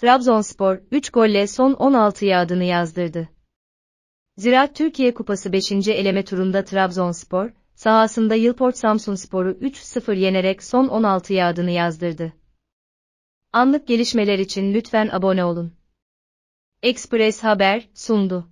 Trabzonspor 3 golle son 16'ya adını yazdırdı. Zira Türkiye Kupası 5. eleme turunda Trabzonspor, sahasında Yılport Samsunspor'u 3-0 yenerek son 16'ya adını yazdırdı. Anlık gelişmeler için lütfen abone olun. Express Haber sundu.